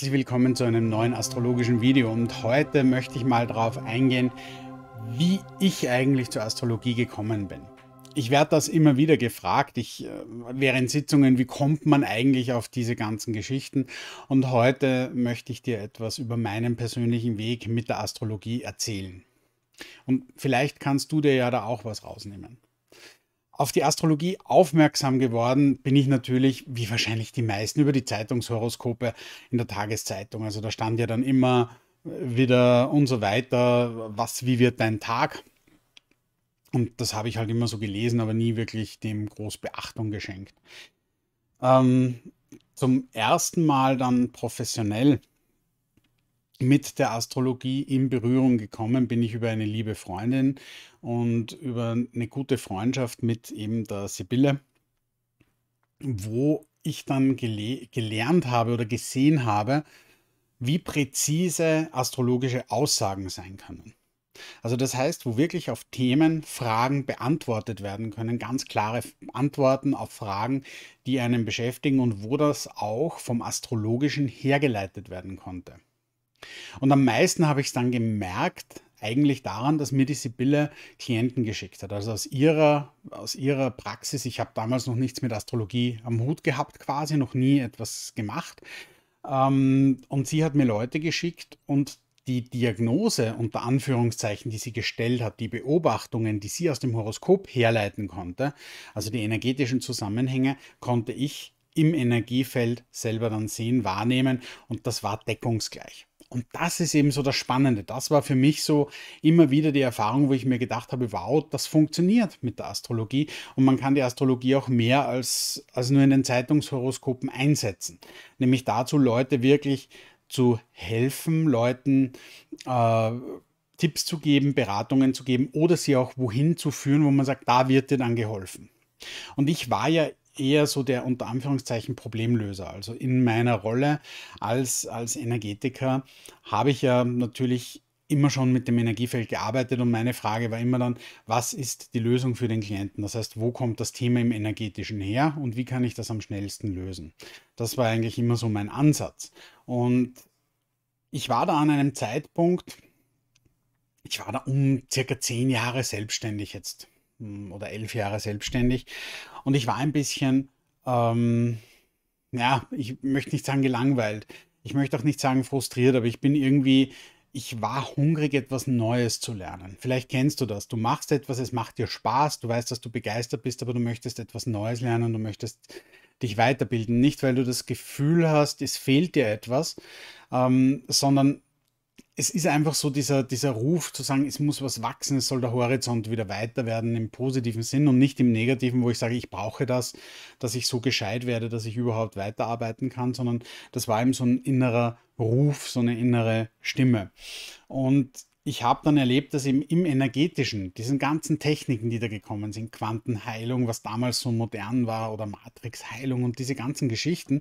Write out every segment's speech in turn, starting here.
herzlich willkommen zu einem neuen astrologischen Video und heute möchte ich mal darauf eingehen, wie ich eigentlich zur Astrologie gekommen bin. Ich werde das immer wieder gefragt, ich, äh, während Sitzungen, wie kommt man eigentlich auf diese ganzen Geschichten? Und heute möchte ich dir etwas über meinen persönlichen Weg mit der Astrologie erzählen. Und vielleicht kannst du dir ja da auch was rausnehmen. Auf die Astrologie aufmerksam geworden bin ich natürlich, wie wahrscheinlich die meisten, über die Zeitungshoroskope in der Tageszeitung. Also da stand ja dann immer äh, wieder und so weiter, was, wie wird dein Tag? Und das habe ich halt immer so gelesen, aber nie wirklich dem groß Beachtung geschenkt. Ähm, zum ersten Mal dann professionell mit der Astrologie in Berührung gekommen bin ich über eine liebe Freundin und über eine gute Freundschaft mit eben der Sibylle, wo ich dann gele gelernt habe oder gesehen habe, wie präzise astrologische Aussagen sein können. Also das heißt, wo wirklich auf Themen Fragen beantwortet werden können, ganz klare Antworten auf Fragen, die einen beschäftigen und wo das auch vom astrologischen hergeleitet werden konnte. Und am meisten habe ich es dann gemerkt, eigentlich daran, dass mir die Sibylle Klienten geschickt hat. Also aus ihrer, aus ihrer Praxis. Ich habe damals noch nichts mit Astrologie am Hut gehabt, quasi, noch nie etwas gemacht. Ähm, und sie hat mir Leute geschickt und die Diagnose unter Anführungszeichen, die sie gestellt hat, die Beobachtungen, die sie aus dem Horoskop herleiten konnte, also die energetischen Zusammenhänge, konnte ich im Energiefeld selber dann sehen, wahrnehmen und das war deckungsgleich. Und das ist eben so das Spannende. Das war für mich so immer wieder die Erfahrung, wo ich mir gedacht habe, wow, das funktioniert mit der Astrologie. Und man kann die Astrologie auch mehr als, als nur in den Zeitungshoroskopen einsetzen. Nämlich dazu, Leute wirklich zu helfen, Leuten äh, Tipps zu geben, Beratungen zu geben oder sie auch wohin zu führen, wo man sagt, da wird dir dann geholfen. Und ich war ja eher so der unter Anführungszeichen Problemlöser. Also in meiner Rolle als, als Energetiker habe ich ja natürlich immer schon mit dem Energiefeld gearbeitet und meine Frage war immer dann, was ist die Lösung für den Klienten? Das heißt, wo kommt das Thema im energetischen her und wie kann ich das am schnellsten lösen? Das war eigentlich immer so mein Ansatz. Und ich war da an einem Zeitpunkt, ich war da um circa zehn Jahre selbstständig jetzt oder elf Jahre selbstständig. Und ich war ein bisschen, ähm, ja, ich möchte nicht sagen gelangweilt. Ich möchte auch nicht sagen frustriert, aber ich bin irgendwie, ich war hungrig, etwas Neues zu lernen. Vielleicht kennst du das. Du machst etwas, es macht dir Spaß, du weißt, dass du begeistert bist, aber du möchtest etwas Neues lernen, du möchtest dich weiterbilden. Nicht, weil du das Gefühl hast, es fehlt dir etwas, ähm, sondern es ist einfach so dieser, dieser Ruf zu sagen, es muss was wachsen, es soll der Horizont wieder weiter werden im positiven Sinn und nicht im negativen, wo ich sage, ich brauche das, dass ich so gescheit werde, dass ich überhaupt weiterarbeiten kann, sondern das war eben so ein innerer Ruf, so eine innere Stimme. Und ich habe dann erlebt, dass eben im energetischen, diesen ganzen Techniken, die da gekommen sind, Quantenheilung, was damals so modern war, oder Matrixheilung und diese ganzen Geschichten,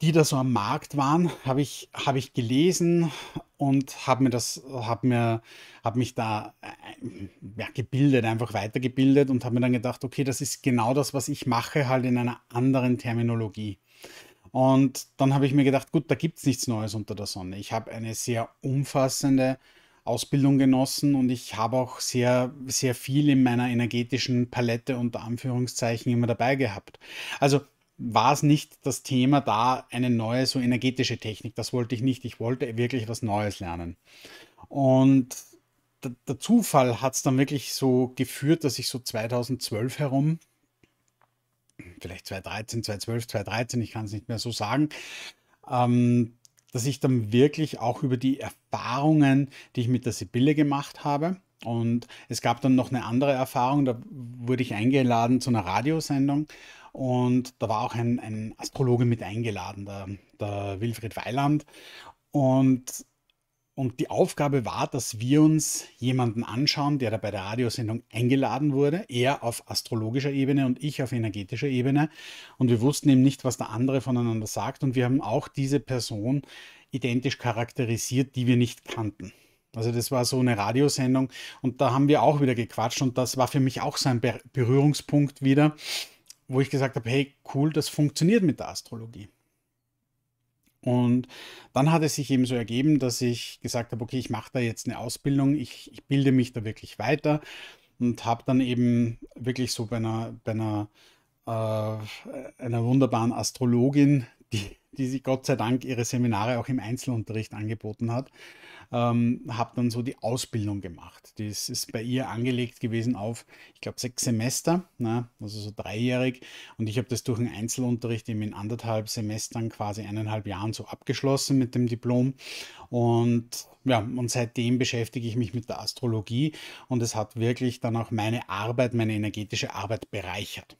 die da so am Markt waren, habe ich, hab ich gelesen und habe mir das, habe mir, habe mich da äh, ja, gebildet, einfach weitergebildet und habe mir dann gedacht, okay, das ist genau das, was ich mache, halt in einer anderen Terminologie. Und dann habe ich mir gedacht, gut, da gibt es nichts Neues unter der Sonne. Ich habe eine sehr umfassende Ausbildung genossen und ich habe auch sehr, sehr viel in meiner energetischen Palette unter Anführungszeichen immer dabei gehabt. Also war es nicht das Thema da eine neue so energetische Technik. Das wollte ich nicht. Ich wollte wirklich was Neues lernen. Und der Zufall hat es dann wirklich so geführt, dass ich so 2012 herum, vielleicht 2013, 2012, 2013, ich kann es nicht mehr so sagen, ähm, dass ich dann wirklich auch über die Erfahrungen, die ich mit der Sibylle gemacht habe, und es gab dann noch eine andere Erfahrung, da wurde ich eingeladen zu einer Radiosendung und da war auch ein, ein Astrologe mit eingeladen, der, der Wilfried Weiland. Und und die Aufgabe war, dass wir uns jemanden anschauen, der da bei der Radiosendung eingeladen wurde. Er auf astrologischer Ebene und ich auf energetischer Ebene. Und wir wussten eben nicht, was der andere voneinander sagt. Und wir haben auch diese Person identisch charakterisiert, die wir nicht kannten. Also das war so eine Radiosendung. Und da haben wir auch wieder gequatscht. Und das war für mich auch so ein Berührungspunkt wieder wo ich gesagt habe, hey, cool, das funktioniert mit der Astrologie. Und dann hat es sich eben so ergeben, dass ich gesagt habe, okay, ich mache da jetzt eine Ausbildung, ich, ich bilde mich da wirklich weiter und habe dann eben wirklich so bei einer, bei einer, äh, einer wunderbaren Astrologin, die, die sie Gott sei Dank ihre Seminare auch im Einzelunterricht angeboten hat, ähm, habe dann so die Ausbildung gemacht. Das ist bei ihr angelegt gewesen auf, ich glaube, sechs Semester, na, ne? also so dreijährig. Und ich habe das durch einen Einzelunterricht eben in anderthalb Semestern, quasi eineinhalb Jahren so abgeschlossen mit dem Diplom. Und ja, und seitdem beschäftige ich mich mit der Astrologie und es hat wirklich dann auch meine Arbeit, meine energetische Arbeit bereichert.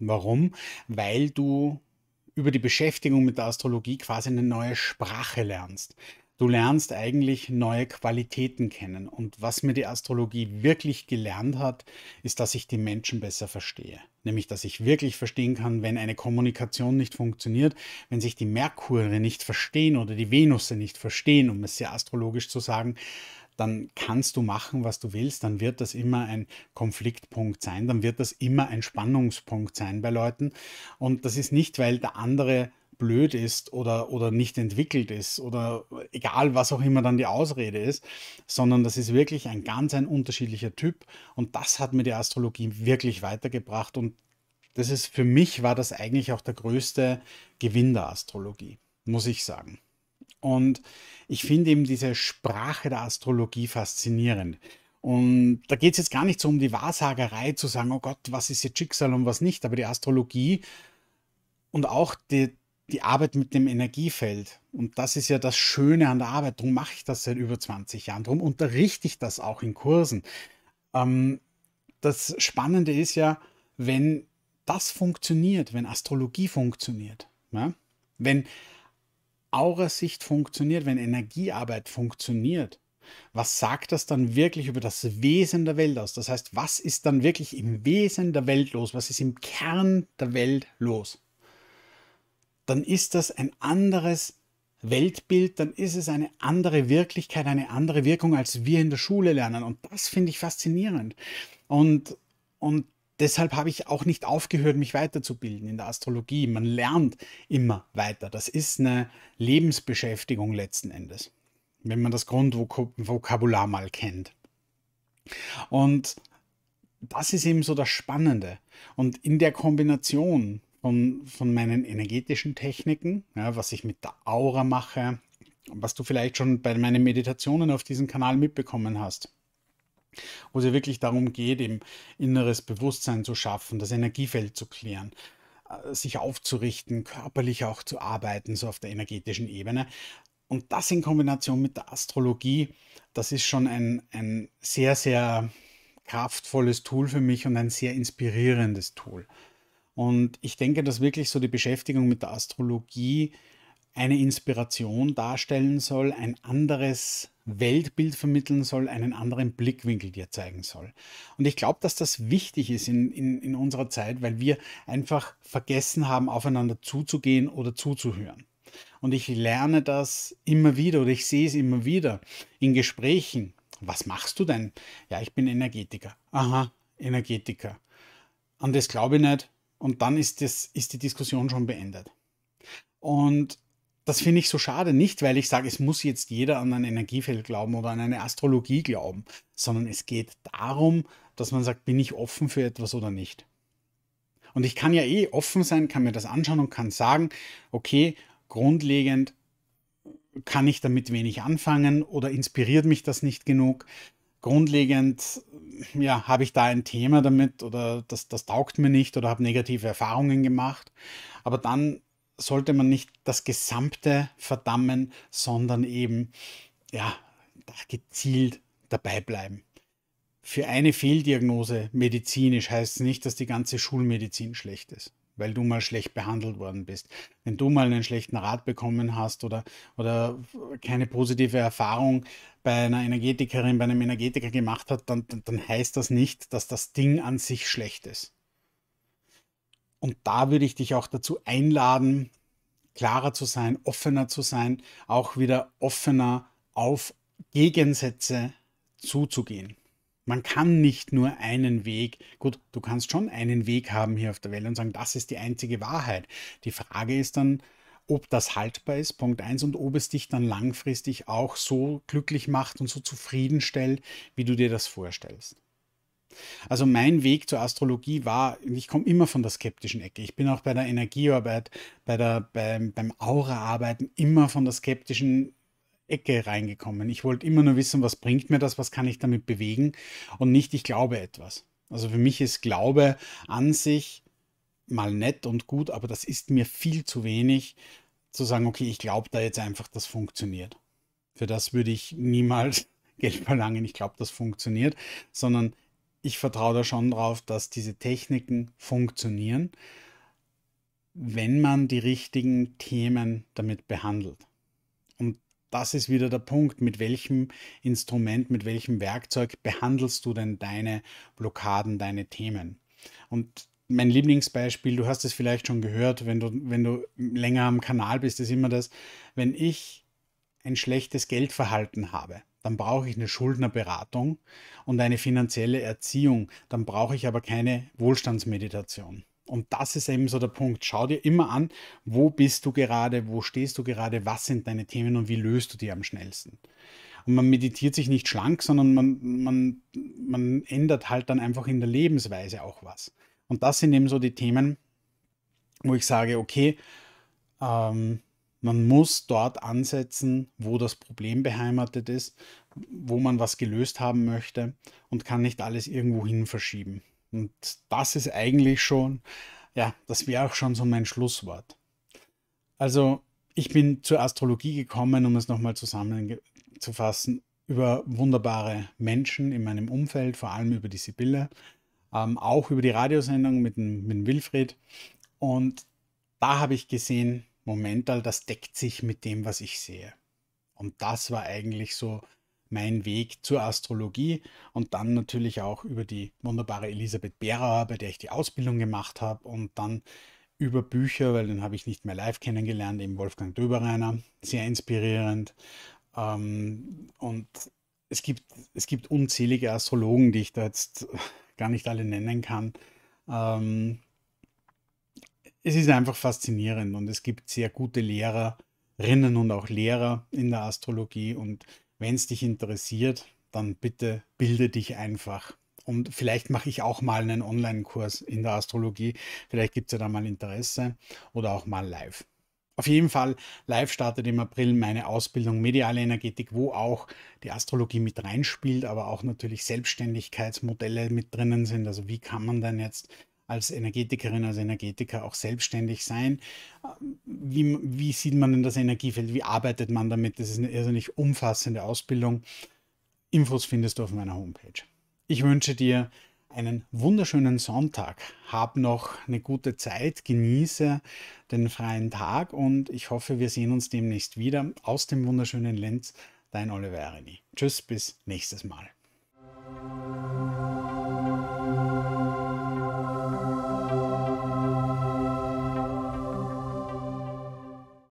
Warum? Weil du über die Beschäftigung mit der Astrologie quasi eine neue Sprache lernst. Du lernst eigentlich neue Qualitäten kennen. Und was mir die Astrologie wirklich gelernt hat, ist, dass ich die Menschen besser verstehe. Nämlich, dass ich wirklich verstehen kann, wenn eine Kommunikation nicht funktioniert, wenn sich die Merkure nicht verstehen oder die Venusse nicht verstehen, um es sehr astrologisch zu sagen, dann kannst du machen, was du willst, dann wird das immer ein Konfliktpunkt sein, dann wird das immer ein Spannungspunkt sein bei Leuten. Und das ist nicht, weil der andere blöd ist oder, oder nicht entwickelt ist oder egal was auch immer dann die Ausrede ist, sondern das ist wirklich ein ganz ein unterschiedlicher Typ und das hat mir die Astrologie wirklich weitergebracht und das ist für mich war das eigentlich auch der größte Gewinn der Astrologie, muss ich sagen. Und ich finde eben diese Sprache der Astrologie faszinierend. Und da geht es jetzt gar nicht so um die Wahrsagerei zu sagen, oh Gott, was ist ihr Schicksal und was nicht, aber die Astrologie und auch die, die Arbeit mit dem Energiefeld. Und das ist ja das Schöne an der Arbeit. Darum mache ich das seit über 20 Jahren. Darum unterrichte ich das auch in Kursen. Ähm, das Spannende ist ja, wenn das funktioniert, wenn Astrologie funktioniert, ja? wenn Aurasicht funktioniert, wenn Energiearbeit funktioniert, was sagt das dann wirklich über das Wesen der Welt aus? Das heißt, was ist dann wirklich im Wesen der Welt los? Was ist im Kern der Welt los? dann ist das ein anderes Weltbild, dann ist es eine andere Wirklichkeit, eine andere Wirkung, als wir in der Schule lernen. Und das finde ich faszinierend. Und, und deshalb habe ich auch nicht aufgehört, mich weiterzubilden in der Astrologie. Man lernt immer weiter. Das ist eine Lebensbeschäftigung letzten Endes, wenn man das Grundvokabular mal kennt. Und das ist eben so das Spannende. Und in der Kombination von, von meinen energetischen Techniken, ja, was ich mit der Aura mache, was du vielleicht schon bei meinen Meditationen auf diesem Kanal mitbekommen hast, wo es ja wirklich darum geht, eben inneres Bewusstsein zu schaffen, das Energiefeld zu klären, äh, sich aufzurichten, körperlich auch zu arbeiten, so auf der energetischen Ebene. Und das in Kombination mit der Astrologie, das ist schon ein, ein sehr, sehr kraftvolles Tool für mich und ein sehr inspirierendes Tool. Und ich denke, dass wirklich so die Beschäftigung mit der Astrologie eine Inspiration darstellen soll, ein anderes Weltbild vermitteln soll, einen anderen Blickwinkel dir zeigen soll. Und ich glaube, dass das wichtig ist in, in, in unserer Zeit, weil wir einfach vergessen haben, aufeinander zuzugehen oder zuzuhören. Und ich lerne das immer wieder oder ich sehe es immer wieder in Gesprächen. Was machst du denn? Ja, ich bin Energetiker. Aha, Energetiker. An das glaube ich nicht. Und dann ist, das, ist die Diskussion schon beendet. Und das finde ich so schade, nicht weil ich sage, es muss jetzt jeder an ein Energiefeld glauben oder an eine Astrologie glauben, sondern es geht darum, dass man sagt, bin ich offen für etwas oder nicht. Und ich kann ja eh offen sein, kann mir das anschauen und kann sagen, okay, grundlegend kann ich damit wenig anfangen oder inspiriert mich das nicht genug grundlegend ja, habe ich da ein Thema damit oder das, das taugt mir nicht oder habe negative Erfahrungen gemacht. Aber dann sollte man nicht das Gesamte verdammen, sondern eben ja, gezielt dabei bleiben. Für eine Fehldiagnose medizinisch heißt es nicht, dass die ganze Schulmedizin schlecht ist weil du mal schlecht behandelt worden bist, wenn du mal einen schlechten Rat bekommen hast oder, oder keine positive Erfahrung bei einer Energetikerin, bei einem Energetiker gemacht hat, dann, dann heißt das nicht, dass das Ding an sich schlecht ist. Und da würde ich dich auch dazu einladen, klarer zu sein, offener zu sein, auch wieder offener auf Gegensätze zuzugehen. Man kann nicht nur einen Weg, gut, du kannst schon einen Weg haben hier auf der Welt und sagen, das ist die einzige Wahrheit. Die Frage ist dann, ob das haltbar ist, Punkt 1, und ob es dich dann langfristig auch so glücklich macht und so zufriedenstellt, wie du dir das vorstellst. Also mein Weg zur Astrologie war, ich komme immer von der skeptischen Ecke. Ich bin auch bei der Energiearbeit, bei der, beim, beim Aura-Arbeiten immer von der skeptischen Ecke reingekommen. Ich wollte immer nur wissen, was bringt mir das, was kann ich damit bewegen und nicht, ich glaube etwas. Also für mich ist Glaube an sich mal nett und gut, aber das ist mir viel zu wenig zu sagen, okay, ich glaube da jetzt einfach, das funktioniert. Für das würde ich niemals Geld verlangen, ich glaube, das funktioniert, sondern ich vertraue da schon drauf, dass diese Techniken funktionieren, wenn man die richtigen Themen damit behandelt das ist wieder der Punkt, mit welchem Instrument, mit welchem Werkzeug behandelst du denn deine Blockaden, deine Themen. Und mein Lieblingsbeispiel, du hast es vielleicht schon gehört, wenn du, wenn du länger am Kanal bist, ist immer das, wenn ich ein schlechtes Geldverhalten habe, dann brauche ich eine Schuldnerberatung und eine finanzielle Erziehung, dann brauche ich aber keine Wohlstandsmeditation. Und das ist eben so der Punkt. Schau dir immer an, wo bist du gerade, wo stehst du gerade, was sind deine Themen und wie löst du die am schnellsten. Und man meditiert sich nicht schlank, sondern man, man, man ändert halt dann einfach in der Lebensweise auch was. Und das sind eben so die Themen, wo ich sage, okay, ähm, man muss dort ansetzen, wo das Problem beheimatet ist, wo man was gelöst haben möchte und kann nicht alles irgendwo hin verschieben. Und das ist eigentlich schon, ja, das wäre auch schon so mein Schlusswort. Also, ich bin zur Astrologie gekommen, um es nochmal zusammenzufassen, über wunderbare Menschen in meinem Umfeld, vor allem über die Sibylle, ähm, auch über die Radiosendung mit dem, mit dem Wilfried. Und da habe ich gesehen, Momental, das deckt sich mit dem, was ich sehe. Und das war eigentlich so mein Weg zur Astrologie und dann natürlich auch über die wunderbare Elisabeth Berauer, bei der ich die Ausbildung gemacht habe und dann über Bücher, weil den habe ich nicht mehr live kennengelernt, eben Wolfgang Döbereiner, sehr inspirierend. Ähm, und es gibt, es gibt unzählige Astrologen, die ich da jetzt gar nicht alle nennen kann. Ähm, es ist einfach faszinierend und es gibt sehr gute Lehrerinnen und auch Lehrer in der Astrologie und wenn es dich interessiert, dann bitte bilde dich einfach. Und vielleicht mache ich auch mal einen Online-Kurs in der Astrologie. Vielleicht gibt es ja da mal Interesse oder auch mal live. Auf jeden Fall, live startet im April meine Ausbildung Mediale Energetik, wo auch die Astrologie mit reinspielt, aber auch natürlich Selbstständigkeitsmodelle mit drinnen sind. Also wie kann man denn jetzt als Energetikerin, als Energetiker auch selbstständig sein. Ähm, wie, wie sieht man denn das Energiefeld? Wie arbeitet man damit? Das ist eine irrsinnig umfassende Ausbildung. Infos findest du auf meiner Homepage. Ich wünsche dir einen wunderschönen Sonntag. Hab noch eine gute Zeit, genieße den freien Tag und ich hoffe, wir sehen uns demnächst wieder aus dem wunderschönen Lenz. Dein Oliver Erini. Tschüss, bis nächstes Mal.